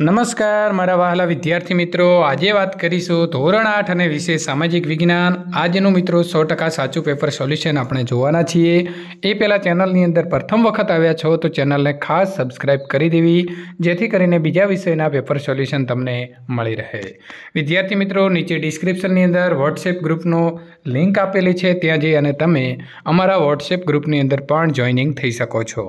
નમસ્કાર મારા વહાલા વિદ્યાર્થી મિત્રો આજે વાત કરીશું ધોરણ આઠ અને વિશે સામાજિક વિજ્ઞાન આજનું મિત્રો સો ટકા સાચું પેપર સોલ્યુશન આપણે જોવાના છીએ એ પહેલાં ચેનલની અંદર પ્રથમ વખત આવ્યા છો તો ચેનલને ખાસ સબસ્ક્રાઇબ કરી દેવી જેથી કરીને બીજા વિષયના પેપર સોલ્યુશન તમને મળી રહે વિદ્યાર્થી મિત્રો નીચે ડિસ્ક્રિપ્શનની અંદર વોટ્સએપ ગ્રુપનો લિંક આપેલી છે ત્યાં જઈ અને તમે અમારા વોટ્સએપ ગ્રુપની અંદર પણ જોઇનિંગ થઈ શકો છો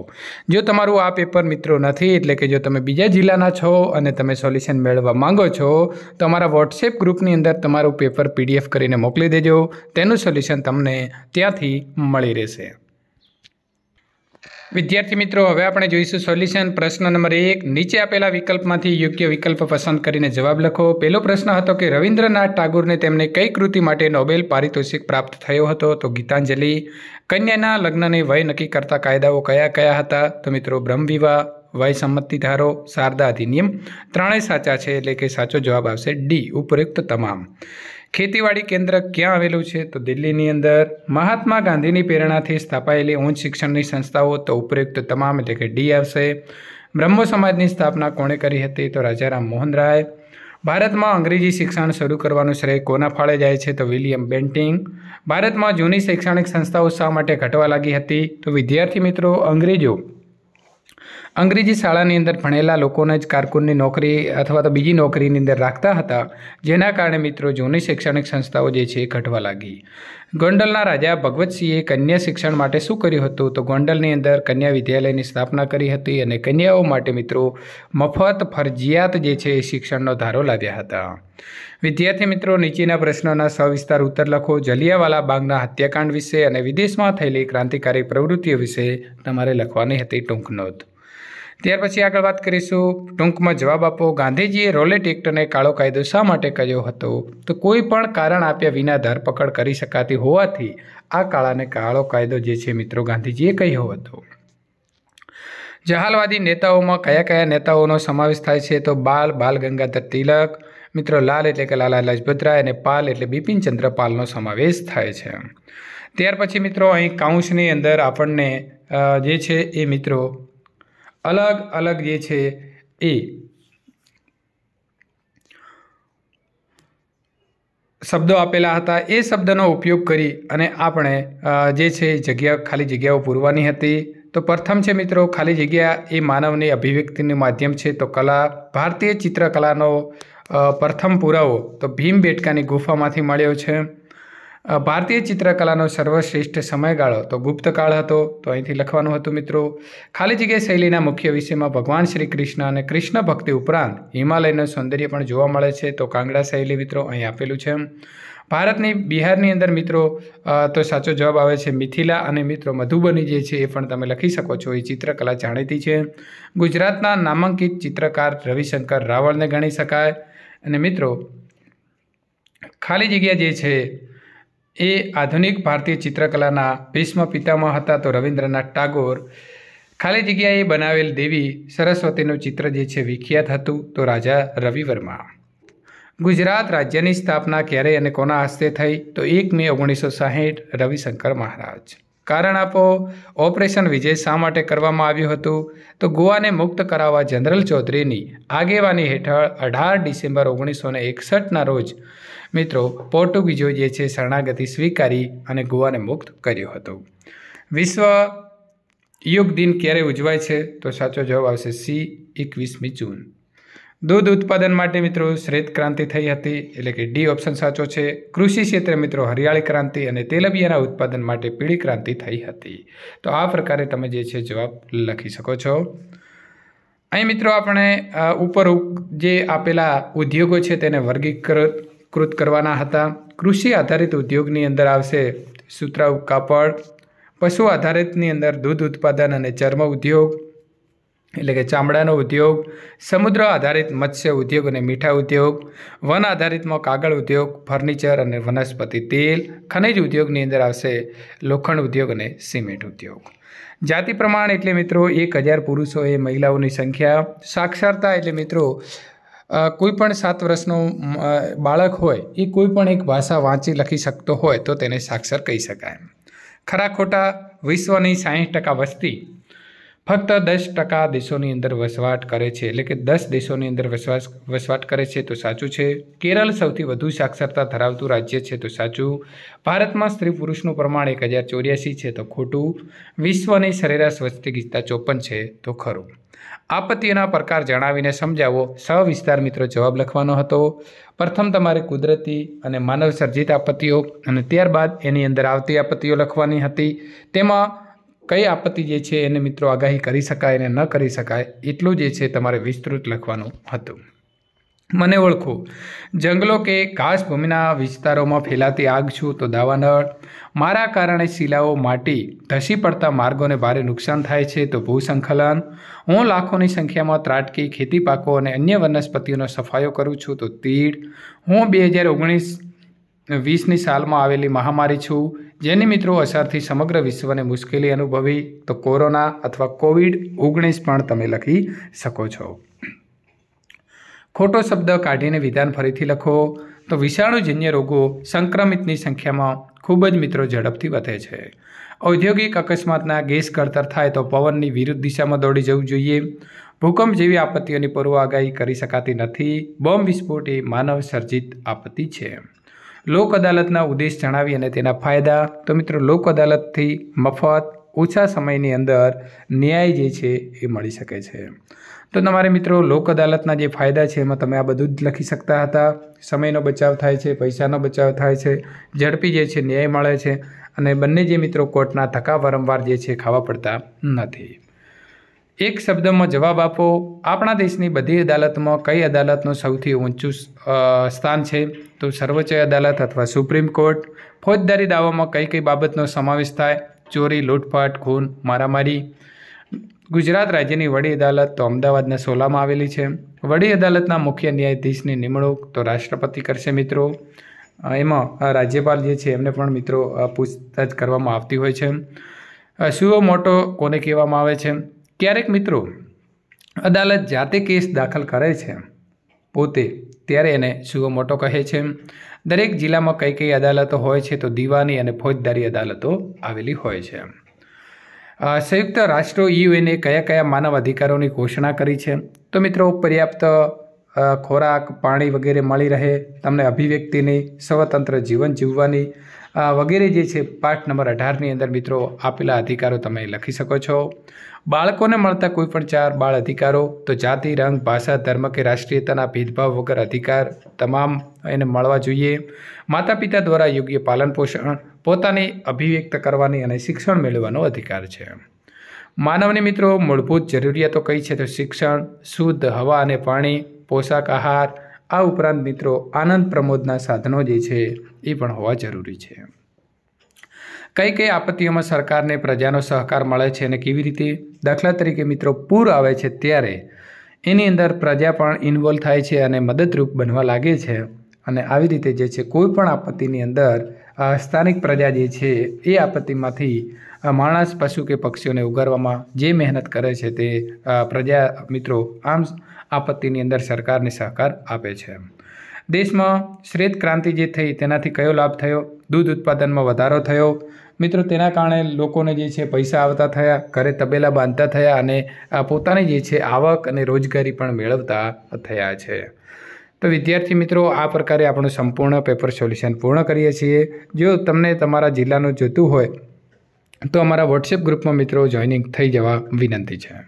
જો તમારું આ પેપર મિત્રો નથી એટલે કે જો તમે બીજા જિલ્લાના છો અને તમે સોલ્યુશન મેળવવા માંગો છો તો અમારા વોટ્સએપ ગ્રુપની અંદર તમારું પેપર પીડીએફ કરીને મોકલી દેજો તેનું સોલ્યુશન તમને ત્યાંથી મળી રહેશે વિદ્યાર્થી મિત્રો હવે આપણે જોઈશું સોલ્યુશન પ્રશ્ન નંબર એક નીચે આપેલા વિકલ્પમાંથી યોગ્ય વિકલ્પ પસંદ કરીને જવાબ લખો પહેલો પ્રશ્ન હતો કે રવિન્દ્રનાથ ટાગોરને તેમને કઈ કૃતિ માટે નોબેલ પારિતોષિક પ્રાપ્ત થયો હતો તો ગીતાંજલિ કન્યાના લગ્નને વય નક્કી કરતા કાયદાઓ કયા કયા હતા તો મિત્રો બ્રહ્મવિવાહ વયસંમતિ ધારો શારદા અધિનિયમ ત્રણેય સાચા છે એટલે કે સાચો જવાબ આવશે ડી ઉપરયુક્ત તમામ ખેતીવાડી કેન્દ્ર ક્યાં આવેલું છે તો દિલ્હીની અંદર મહાત્મા ગાંધીની પ્રેરણાથી સ્થાપાયેલી ઉચ્ચ શિક્ષણની સંસ્થાઓ તો ઉપરોક્ત તમામ એટલે કે ડી આવશે બ્રહ્મો સમાજની સ્થાપના કોણે કરી હતી તો રાજારામ મોહન રાય ભારતમાં અંગ્રેજી શિક્ષણ શરૂ કરવાનું શ્રેય કોના ફાળે જાય છે તો વિલિયમ બેન્ટિંગ ભારતમાં જૂની શૈક્ષણિક સંસ્થાઓ શા માટે ઘટવા લાગી હતી તો વિદ્યાર્થી મિત્રો અંગ્રેજો અંગ્રેજી શાળાની અંદર ભણેલા લોકોને જ કારકુનની નોકરી અથવા તો બીજી નોકરીની અંદર રાખતા હતા જેના કારણે મિત્રો જૂની શૈક્ષણિક સંસ્થાઓ જે છે ઘટવા લાગી ગોંડલના રાજા ભગવતસિંહે કન્યા શિક્ષણ માટે શું કર્યું હતું તો ગોંડલની અંદર કન્યા વિદ્યાલયની સ્થાપના કરી હતી અને કન્યાઓ માટે મિત્રો મફત ફરજિયાત જે છે એ શિક્ષણનો ધારો લાવ્યા હતા વિદ્યાર્થી મિત્રો નીચેના પ્રશ્નોના સવિસ્તાર ઉત્તર લખો જલિયાવાલા બાગના હત્યાકાંડ વિશે અને વિદેશમાં થયેલી ક્રાંતિકારી પ્રવૃત્તિઓ વિશે તમારે લખવાની હતી ટૂંક નોંધ ત્યાર પછી આગળ વાત કરીશું ટૂંકમાં જવાબ આપો ગાંધીજીએ રોલેટ એક્ટને કાળો કાયદો શા માટે કહ્યો હતો તો કોઈ પણ કારણ આપ્યા વિના ધરપકડ કરી શકાતી હોવાથી આ કાળાને કાળો કાયદો જે છે મિત્રો ગાંધીજીએ કહ્યો હતો જહાલવાદી નેતાઓમાં કયા કયા નેતાઓનો સમાવેશ થાય છે તો બાલ બાલ ગંગાધર તિલક મિત્રો લાલ એટલે કે લાલા લાજપત અને પાલ એટલે બિપિનચંદ્ર પાલનો સમાવેશ થાય છે ત્યાર પછી મિત્રો અહીં કાઉન્સની અંદર આપણને જે છે એ મિત્રો અલગ અલગ જે છે એ શબ્દો આપેલા હતા એ શબ્દનો ઉપયોગ કરી અને આપણે જે છે જગ્યા ખાલી જગ્યાઓ પૂરવાની હતી તો પ્રથમ છે મિત્રો ખાલી જગ્યા એ માનવની અભિવ્યક્તિનું માધ્યમ છે તો કલા ભારતીય ચિત્રકલાનો પ્રથમ પુરાવો તો ભીમ બેટકાની ગુફામાંથી મળ્યો છે ભારતીય ચિત્રકલાનો સર્વશ્રેષ્ઠ સમયગાળો તો ગુપ્તકાળ હતો તો અહીંથી લખવાનું હતું મિત્રો ખાલી જગ્યા શૈલીના મુખ્ય વિષયમાં ભગવાન શ્રી કૃષ્ણ અને કૃષ્ણ ભક્તિ ઉપરાંત હિમાલયનું સૌંદર્ય પણ જોવા મળે છે તો કાંગડા શૈલી મિત્રો અહીં આપેલું છે ભારતની બિહારની અંદર મિત્રો તો સાચો જવાબ આવે છે મિથિલા અને મિત્રો મધુબની જે છે એ પણ તમે લખી શકો છો એ ચિત્રકલા જાણીતી છે ગુજરાતના નામાંકિત ચિત્રકાર રવિશંકર રાવળને ગણી શકાય અને મિત્રો ખાલી જગ્યા જે છે એ આધુનિક ભારતીય ચિત્રકલાના ભીષ્મ પિતામાં હતા તો રવિન્દ્રનાથ ટાગોર ખાલી જગ્યાએ બનાવેલ દેવી સરસ્વતીનું ચિત્ર જે છે વિખ્યાત હતું તો રાજા રવિવર્મા ગુજરાત રાજ્યની સ્થાપના ક્યારે અને કોના હસ્તે થઈ તો એક મે ઓગણીસો સાહીઠ રવિશંકર મહારાજ કારણ આપો ઓપરેશન વિજય શા માટે કરવામાં આવ્યું હતું તો ગોવાને મુક્ત કરાવવા જનરલ ચૌધરીની આગેવાની હેઠળ અઢાર ડિસેમ્બર ઓગણીસો ને એકસઠના રોજ મિત્રો પોર્ટુગીઝો જે છે શરણાગતિ સ્વીકારી અને ગોવાને મુક્ત કર્યું હતું વિશ્વ યુગ દિન ક્યારે ઉજવાય છે તો સાચો જવાબ આવશે સી એકવીસમી જૂન દૂધ ઉત્પાદન માટે મિત્રો શ્વેત ક્રાંતિ થઈ હતી એટલે કે ડી ઓપ્શન સાચો છે કૃષિ ક્ષેત્રે મિત્રો હરિયાળી ક્રાંતિ અને તેલબિયાના ઉત્પાદન માટે પીળી ક્રાંતિ થઈ હતી તો આ પ્રકારે તમે જે છે જવાબ લખી શકો છો અહીં મિત્રો આપણે ઉપર જે આપેલા ઉદ્યોગો છે તેને વર્ગીકૃત કરવાના હતા કૃષિ આધારિત ઉદ્યોગની અંદર આવશે સુતરાઉ કાપડ પશુ આધારિતની અંદર દૂધ ઉત્પાદન અને ચર્મ ઉદ્યોગ એટલે કે ચામડાનો ઉદ્યોગ સમુદ્ર આધારિત મત્સ્ય ઉદ્યોગ અને મીઠા ઉદ્યોગ વન આધારિતમાં કાગળ ઉદ્યોગ ફર્નિચર અને વનસ્પતિ તેલ ખનિજ ઉદ્યોગની અંદર આવશે લોખંડ ઉદ્યોગ અને સિમેન્ટ ઉદ્યોગ જાતિ પ્રમાણ એટલે મિત્રો એક હજાર પુરુષો એ મહિલાઓની સંખ્યા સાક્ષરતા એટલે મિત્રો કોઈ પણ સાત વર્ષનો બાળક હોય એ કોઈ પણ એક ભાષા વાંચી લખી શકતો હોય તો તેને સાક્ષર કહી શકાય ખરા ખોટા વિશ્વની સાહીઠ ટકા વસ્તી ફક્ત દસ ટકા દેશોની અંદર વસવાટ કરે છે એટલે કે દસ દેશોની અંદર વસવાટ વસવાટ કરે છે તો સાચું છે કેરળ સૌથી વધુ સાક્ષરતા ધરાવતું રાજ્ય છે તો સાચું ભારતમાં સ્ત્રી પુરુષનું પ્રમાણ એક હજાર ચોર્યાસી છે તો ખોટું વિશ્વની સરેરાશ વસ્તી ગીતતા ચોપન છે તો ખરું આપત્તિઓના પ્રકાર જણાવીને સમજાવો સવિસ્તાર મિત્રો જવાબ લખવાનો હતો પ્રથમ તમારે કુદરતી અને માનવ સર્જિત આપત્તિઓ અને ત્યારબાદ એની અંદર આવતી આપત્તિઓ લખવાની હતી તેમાં કઈ આપત્તિ જે છે એને મિત્રો આગાહી કરી શકાય અને ન કરી શકાય એટલું જે છે તમારે વિસ્તૃત લખવાનું હતું મને ઓળખો જંગલો કે ઘાસભૂમિના વિસ્તારોમાં ફેલાતી આગ છું તો દાવાનળ મારા કારણે શિલાઓ માટી ધસી પડતા માર્ગોને ભારે નુકસાન થાય છે તો ભૂસંકલન હું લાખોની સંખ્યામાં ત્રાટકી ખેતી પાકો અને અન્ય વનસ્પતિઓનો સફાયો કરું છું તો તીડ હું બે હજાર ઓગણીસ વીસની સાલમાં આવેલી મહામારી છું જેની મિત્રો અસરથી સમગ્ર વિશ્વને મુશ્કેલી અનુભવી તો કોરોના અથવા કોવિડ ઓગણીસ પણ તમે લખી શકો છો ખોટો શબ્દ કાઢીને વિધાન ફરીથી લખો તો વિષાણુજન્ય રોગો સંક્રમિતની સંખ્યામાં ખૂબ જ મિત્રો ઝડપથી વધે છે ઔદ્યોગિક અકસ્માતના ગેસ કળતર થાય તો પવનની વિરુદ્ધ દિશામાં દોડી જવું જોઈએ ભૂકંપ જેવી આપત્તિઓની પૂર્વ આગાહી કરી શકાતી નથી બોમ્બ વિસ્ફોટ એ માનવ સર્જિત આપત્તિ છે લોક અદાલતના ઉદ્દેશ જણાવી અને તેના ફાયદા તો મિત્રો લોક અદાલતથી મફત ઓછા સમયની અંદર ન્યાય જે છે એ મળી શકે છે તો તમારે મિત્રો લોક અદાલતના જે ફાયદા છે એમાં તમે આ બધું જ લખી શકતા હતા સમયનો બચાવ થાય છે પૈસાનો બચાવ થાય છે ઝડપી જે છે ન્યાય મળે છે અને બંને જે મિત્રો કોર્ટના ધક્કા વારંવાર જે છે ખાવા પડતા નથી એક શબ્દમાં જવાબ આપો આપણા દેશની બધી અદાલતમાં કઈ અદાલતનું સૌથી ઊંચું સ્થાન છે તો સર્વોચ્ચ અદાલત અથવા સુપ્રીમ કોર્ટ ફોજદારી દાવામાં કઈ કઈ બાબતનો સમાવેશ થાય ચોરી લૂંટફાટ ખૂન મારામારી ગુજરાત રાજ્યની વડી અદાલત તો અમદાવાદના સોલામાં આવેલી છે વડી અદાલતના મુખ્ય ન્યાયાધીશની નિમણૂક તો રાષ્ટ્રપતિ કરશે મિત્રો એમાં રાજ્યપાલ જે છે એમને પણ મિત્રો પૂછતાછ કરવામાં આવતી હોય છે સુઓ મોટો કોને કહેવામાં આવે છે ક્યારેક મિત્રો અદાલત જાતે કેસ દાખલ કરે છે પોતે ત્યારે એને સુઓ મોટો કહે છે દરેક જિલ્લામાં કઈ કઈ અદાલતો હોય છે તો દીવાની અને ફોજદારી અદાલતો આવેલી હોય છે સંયુક્ત રાષ્ટ્રો યુએને કયા કયા માનવ અધિકારોની ઘોષણા કરી છે તો મિત્રો પર્યાપ્ત ખોરાક પાણી વગેરે મળી રહે તમને અભિવ્યક્તિની સ્વતંત્ર જીવન જીવવાની વગેરે જે છે પાઠ નંબર અઢારની અંદર મિત્રો આપેલા અધિકારો તમે લખી શકો છો બાળકોને મળતા કોઈપણ ચાર બાળ અધિકારો તો જાતિ રંગ ભાષા ધર્મ કે રાષ્ટ્રીયતાના ભેદભાવ વગર અધિકાર તમામ એને મળવા જોઈએ માતા પિતા દ્વારા યોગ્ય પાલન પોષણ પોતાને અભિવ્યક્ત કરવાની અને શિક્ષણ મેળવવાનો અધિકાર છે માનવને મિત્રો મૂળભૂત જરૂરિયાતો કઈ છે તો શિક્ષણ શુદ્ધ હવા અને પાણી પોશાક આહાર આ ઉપરાંત મિત્રો આનંદ પ્રમોદના સાધનો જે છે એ પણ હોવા જરૂરી છે કઈ કઈ આપત્તિઓમાં સરકારને પ્રજાનો સહકાર મળે છે અને કેવી રીતે દાખલા તરીકે મિત્રો પૂર આવે છે ત્યારે એની અંદર પ્રજા પણ ઇન્વોલ્વ થાય છે અને મદદરૂપ બનવા લાગે છે અને આવી રીતે જે છે કોઈ પણ આપત્તિની અંદર સ્થાનિક પ્રજા જે છે એ આપત્તિમાંથી માણસ પશુ કે પક્ષીઓને ઉગારવામાં જે મહેનત કરે છે તે પ્રજા મિત્રો આમ આપત્તિની અંદર સરકારને સહકાર આપે છે દેશમાં શ્વેત ક્રાંતિ જે થઈ તેનાથી કયો લાભ થયો દૂધ ઉત્પાદનમાં વધારો થયો મિત્રો તેના કારણે લોકોને જે છે પૈસા આવતા થયા ઘરે તબેલા બાંધતા થયા અને પોતાની જે છે આવક અને રોજગારી પણ મેળવતા થયા છે તો વિદ્યાર્થી મિત્રો આ પ્રકારે આપણું સંપૂર્ણ પેપર સોલ્યુશન પૂર્ણ કરીએ છીએ જો તમને તમારા જિલ્લાનું જોતું હોય તો અમારા વોટ્સએપ ગ્રુપમાં મિત્રો જોઈનિંગ થઈ જવા વિનંતી છે